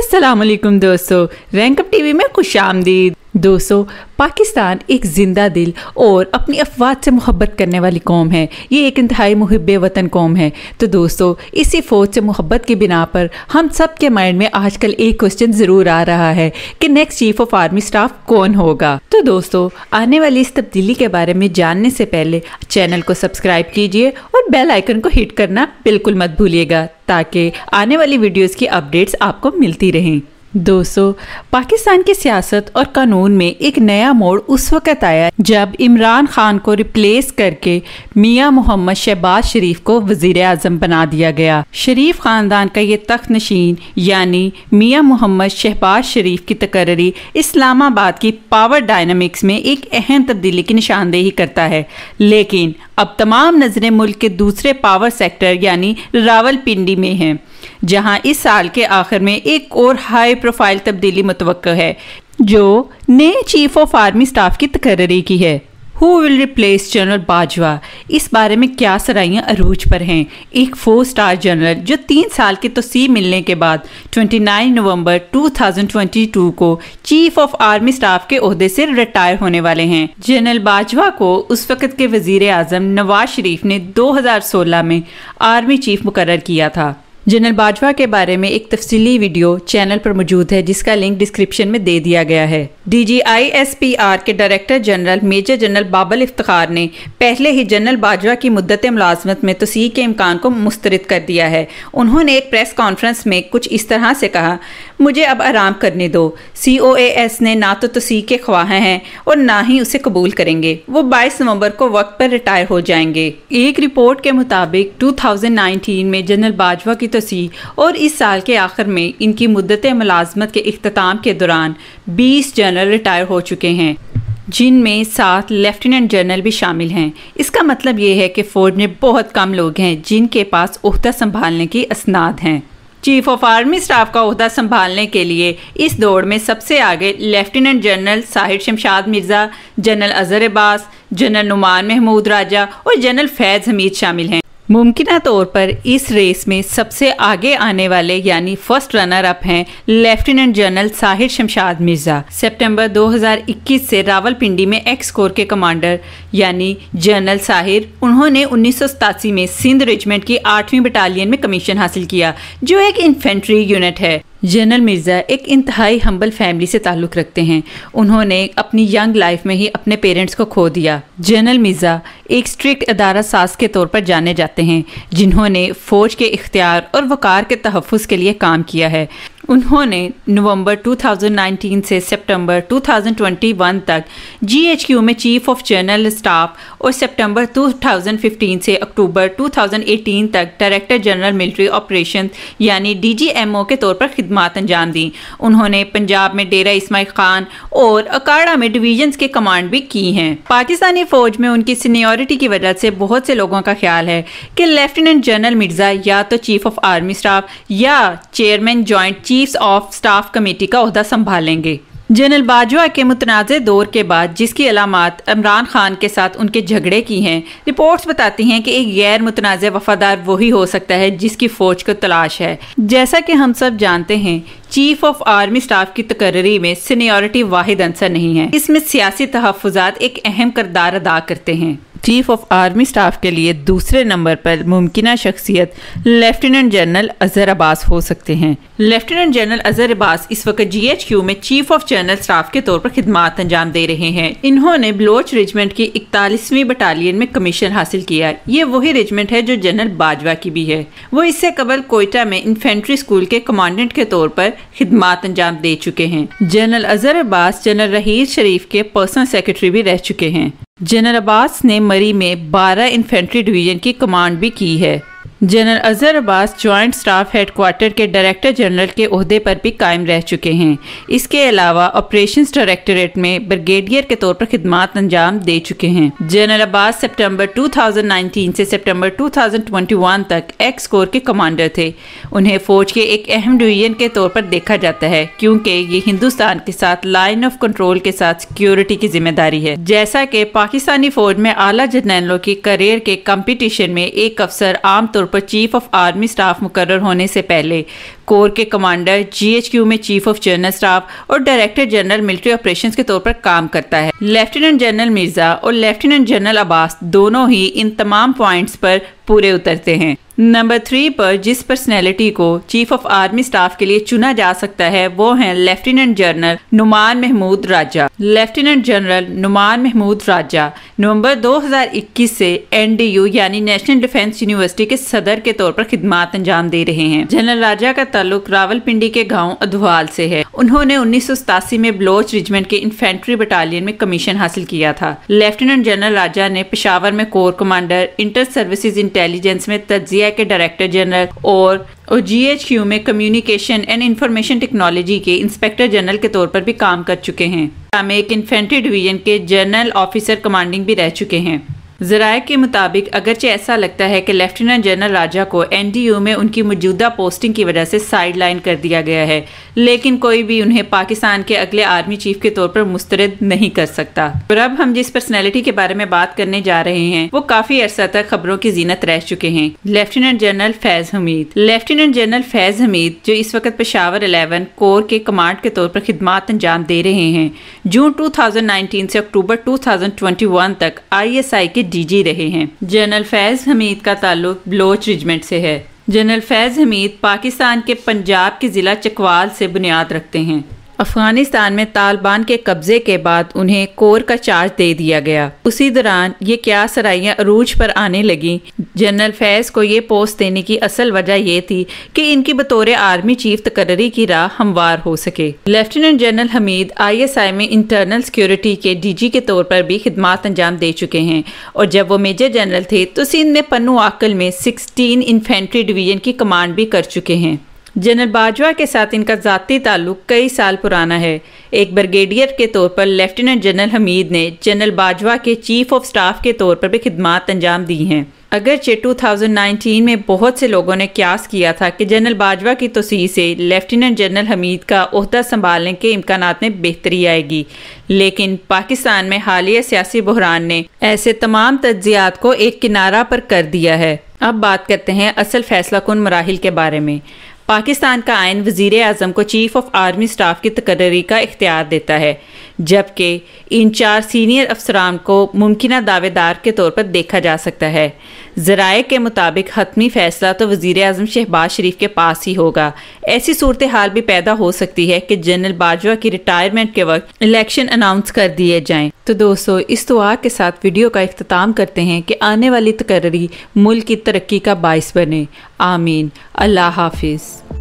असलम दोस्तों रैंकअप टीवी में खुश आमदीद दोस्तों पाकिस्तान एक ज़िंदा दिल और अपनी अफवाद से मोहब्बत करने वाली कौम है ये एक इंतहाई मुहब वतन कौम है तो दोस्तों इसी फ़ौज से मोहब्बत की बिना पर हम सब के माइंड में आजकल एक क्वेश्चन ज़रूर आ रहा है कि next chief of army staff कौन होगा तो दोस्तों आने वाली इस तब्दीली के बारे में जानने से पहले चैनल को सब्सक्राइब कीजिए और बेल आइकन को हिट करना बिल्कुल मत भूलिएगा ताकि आने वाली वीडियोज़ की अपडेट्स आपको मिलती रहें दोस्तों पाकिस्तान की सियासत और कानून में एक नया मोड़ उस वक़्त आया जब इमरान खान को रिप्लेस करके मियां मोहम्मद शहबाज शरीफ को वजीर अजम बना दिया गया शरीफ ख़ानदान का ये तख्त नशीन यानी मियां मोहम्मद शहबाज शरीफ की तकर्री इस्लामाबाद की पावर डायनामिक्स में एक अहम तब्दीली की निशानदेही करता है लेकिन अब तमाम नज़रें मुल्क के दूसरे पावर सेक्टर यानी रावलपिंडी में हैं जहां इस साल के आखिर में एक और हाई प्रोफाइल तब्दीली मुतव है जो नए चीफ ऑफ आर्मी स्टाफ की तकर्री की है who will replace General Bajwa इस बारे में क्या सराइयाँ अरूज पर हैं एक फोर स्टार जनरल जो तीन साल की तोसी मिलने के बाद 29 नवंबर 2022 को चीफ ऑफ आर्मी स्टाफ के अहदे से रिटायर होने वाले हैं जनरल बाजवा को उस वक़्त के वजीर आजम नवाज शरीफ ने 2016 में आर्मी चीफ मुकर किया था जनरल बाजवा के बारे में एक तफसीली वीडियो चैनल पर मौजूद है जिसका लिंक डिस्क्रिप्शन में दे दिया गया है D G I S P R के director general Major General Babar Iftikhar ने पहले ही जनरल बाजवा की मुद्दत मुलाजमत में तोसी के इम्कान को मुस्तरद कर दिया है उन्होंने एक प्रेस कॉन्फ्रेंस में कुछ इस तरह से कहा मुझे अब आराम करने दो सी ओ ए एस ने ना तो तसी के ख्वाह हैं और ना ही उसे कबूल करेंगे वो 22 नवंबर को वक्त पर रिटायर हो जाएंगे एक रिपोर्ट के मुताबिक 2019 में जनरल बाजवा की तसी और इस साल के आखिर में इनकी मुद्दत मुलाजमत के अख्ताम के दौरान 20 जनरल रिटायर हो चुके हैं जिनमें सात लेफ्टिनेंट जनरल भी शामिल हैं इसका मतलब ये है कि फ़ौज में बहुत कम लोग हैं जिनके पास अहदा संभालने की असनाद हैं चीफ ऑफ आर्मी स्टाफ का अहदा संभालने के लिए इस दौड़ में सबसे आगे Lieutenant General Sahir Shamshad Mirza General Azhar Abbas General Nauman Mahmood Raja और जनरल फैज़ हमीद शामिल हैं मुमकिन तौर पर इस रेस में सबसे आगे आने वाले यानी फर्स्ट रनर अप हैं लेफ्टिनेंट जनरल साहिर शमशाद मिर्जा सितंबर 2021 से रावलपिंडी में एक्स कोर के कमांडर यानी जनरल साहिर उन्होंने उन्नीस में सिंध रेजिमेंट की आठवीं बटालियन में कमीशन हासिल किया जो एक इन्फेंट्री यूनिट है जनरल मिर्ज़ा एक इंतहाई हम्बल फैमिली से ताल्लुक़ रखते हैं उन्होंने अपनी यंग लाइफ में ही अपने पेरेंट्स को खो दिया जनरल मिर्ज़ा एक स्ट्रिक्ट अदारा साज के तौर पर जाने जाते हैं जिन्होंने फ़ौज के इख्तियार और वक़ार के तहफ़ के लिए काम किया है उन्होंने नवंबर 2019 से सितंबर 2021 तक जीएचक्यू में चीफ ऑफ जनरल स्टाफ और सितंबर 2015 से अक्टूबर 2018 तक डायरेक्टर जनरल मिलिट्री ऑपरेशन यानी डीजीएमओ के तौर पर खिदमत अंजाम दी उन्होंने पंजाब में डेरा इसमाइल खान और अकाड़ा में डिवीजन्स के कमांड भी की हैं पाकिस्तानी फ़ौज में उनकी सीनियर सिक्योरिटी की वजह से बहुत से लोगों का ख्याल है कि लेफ्टिनेंट जनरल मिर्ज़ा या तो चीफ ऑफ आर्मी स्टाफ या chairman joint chiefs of staff committee का अहदा संभालेंगे जनरल बाजवा के मुतनाज़ दौर के बाद जिसकी अलामत इमरान खान के साथ उनके झगड़े की हैं रिपोर्ट्स बताती हैं कि एक गैर मुतनाज़ वफादार वही हो सकता है जिसकी फ़ौज को तलाश है जैसा कि हम सब जानते हैं चीफ ऑफ आर्मी स्टाफ की तकर्री में सीनियरिटी वाहिद अंसर नहीं है इसमें सियासी तहफात एक अहम करदार अदा करते हैं चीफ ऑफ आर्मी स्टाफ के लिए दूसरे नंबर पर मुमकिन शख्सियत लेफ्टिनेंट जनरल अजहर अब्बास हो सकते हैं लेफ्टिनेंट जनरल अजहर अब्बास इस वक्त जीएचक्यू में चीफ ऑफ जनरल स्टाफ के तौर पर खिदमत अंजाम दे रहे हैं इन्होंने बलोच रेजिमेंट की इकतालीसवीं बटालियन में कमीशन हासिल किया ये वही रेजिमेंट है जो जनरल बाजवा की भी है वो इससे कबल कोयटा में इन्फेंट्री स्कूल के कमांडेंट के तौर पर खिदमात अंजाम दे चुके हैं जनरल अजहर अब्बास जनरल रहीज शरीफ के पर्सनल सेक्रेटरी भी रह चुके हैं जनरल अब्बास ने मरी में 12 इन्फेंट्री डिवीजन की कमांड भी की है General Azhar Abbas joint staff headquarter के डायरेक्टर जनरल के अहदे पर भी कायम रह चुके हैं इसके अलावा ऑपरेशन डायरेक्टोरेट में ब्रिगेडियर के तौर पर खिदमत अंजाम दे चुके हैं जनरल अब्बास सितंबर 2019 से सितंबर 2021 तक एक्स कोर के कमांडर थे उन्हें फौज के एक अहम डिवीजन के तौर पर देखा जाता है क्योंकि ये हिंदुस्तान के साथ लाइन ऑफ कंट्रोल के साथ सिक्योरिटी की जिम्मेदारी है जैसा कि पाकिस्तानी फौज में आला जनरलों की करियर के कम्पिटिशन में एक अफसर आमतौर पर चीफ ऑफ आर्मी स्टाफ मुकर होने से पहले कोर के कमांडर जीएचक्यू में चीफ ऑफ जनरल स्टाफ और डायरेक्टर जनरल मिलिट्री ऑपरेशंस के तौर पर काम करता है लेफ्टिनेंट जनरल मिर्जा और लेफ्टिनेंट जनरल अब्बास दोनों ही इन तमाम पॉइंट्स पर पूरे उतरते हैं नंबर थ्री पर जिस पर्सनैलिटी को चीफ ऑफ आर्मी स्टाफ के लिए चुना जा सकता है वो हैं Lieutenant General Nauman Mahmood Raja Lieutenant General Nauman Mahmood Raja नवंबर 2021 से एनडीयू यानी नेशनल डिफेंस यूनिवर्सिटी के सदर के तौर पर खिदमात अंजाम दे रहे हैं जनरल राजा का ताल्लुक रावलपिंडी के गांव अधवाल से है उन्होंने उन्नीस में ब्लोच रेजिमेंट के इन्फेंट्री बटालियन में कमीशन हासिल किया था लेफ्टिनेंट जनरल राजा ने पिशावर में corps commander inter services intelligence में तजिया के डायरेक्टर जनरल और और जीएचक्यू में कम्युनिकेशन एंड इंफॉर्मेशन टेक्नोलॉजी के इंस्पेक्टर जनरल के तौर पर भी काम कर चुके हैं एक इन्फेंट्री डिवीजन के जनरल ऑफिसर कमांडिंग भी रह चुके हैं जराए के मुताबिक अगरचे ऐसा लगता है कि लेफ्टिनेंट जनरल राजा को एनडीयू में उनकी मौजूदा पोस्टिंग की वजह से साइड लाइन कर दिया गया है लेकिन कोई भी उन्हें पाकिस्तान के अगले आर्मी चीफ के तौर पर मुस्तरद नहीं कर सकता और अब हम जिस पर्सनैलिटी के बारे में बात करने जा रहे हैं वो काफी अरसा तक खबरों की जीनत रह चुके हैं Lieutenant General Faiz Hameed Lieutenant General Faiz Hameed जो इस वक्त पेशावर अलेवन कोर के कमांड के तौर पर खिदमात अंजाम दे रहे हैं जून टू से अक्टूबर टू तक आई एस आई के डीजी रहे हैं जनरल फैज़ हमीद का ताल्लुक बलोच रेजिमेंट से है जनरल फैज़ हमीद पाकिस्तान के पंजाब के ज़िला चकवाल से बुनियाद रखते हैं अफगानिस्तान में तालिबान के कब्जे के बाद उन्हें कोर का चार्ज दे दिया गया उसी दौरान ये क्या सराइयाँ अरूज पर आने लगी जनरल फैज को ये पोस्ट देने की असल वजह यह थी कि इनकी बतौर आर्मी चीफ तकर्री की राह हमवार हो सके लेफ्टिनेंट जनरल हमीद आईएसआई में इंटरनल सिक्योरिटी के डीजी के तौर पर भी खिदमात अंजाम दे चुके हैं और जब वो मेजर जनरल थे तो सिंध में पन्नू आकल में सिक्सटीन इन्फेंट्री डिवीजन की कमांड भी कर चुके हैं जनरल बाजवा के साथ इनका ज़ाती ताल्लुक कई साल पुराना है एक ब्रिगेडियर के तौर पर लेफ्टिनेंट जनरल हमीद ने जनरल बाजवा के चीफ ऑफ स्टाफ के तौर पर भी खिदमत अंजाम दी हैं अगरचे 2019 में बहुत से लोगों ने क्यास किया था कि जनरल बाजवा की तोसी से लेफ्टिनेंट जनरल हमीद का अहदा संभालने के इम्कान में बेहतरी आएगी लेकिन पाकिस्तान में हालिया सियासी बहरान ने ऐसे तमाम तज्जियात को एक किनारा पर कर दिया है अब बात करते हैं असल फैसला कन मराहल के बारे में पाकिस्तान का आयन वजीर अजम को चीफ ऑफ आर्मी स्टाफ की तकर्री का इख्तियार देता है जबकि इन चार सीनियर अफसरान को मुमकिन दावेदार के तौर पर देखा जा सकता है जराए के मुताबिक हतमी फैसला तो वजीर अजम शहबाज शरीफ के पास ही होगा ऐसी सूरत हाल भी पैदा हो सकती है कि जनरल बाजवा की रिटायरमेंट के वक्त इलेक्शन अनाउंस कर दिए जाएं तो दोस्तों इस दुआ के साथ वीडियो का अख्ताम करते हैं कि आने वाली तकर्री मुल्क की तरक्की का बायस बने आमीन अल्लाह हाफिज़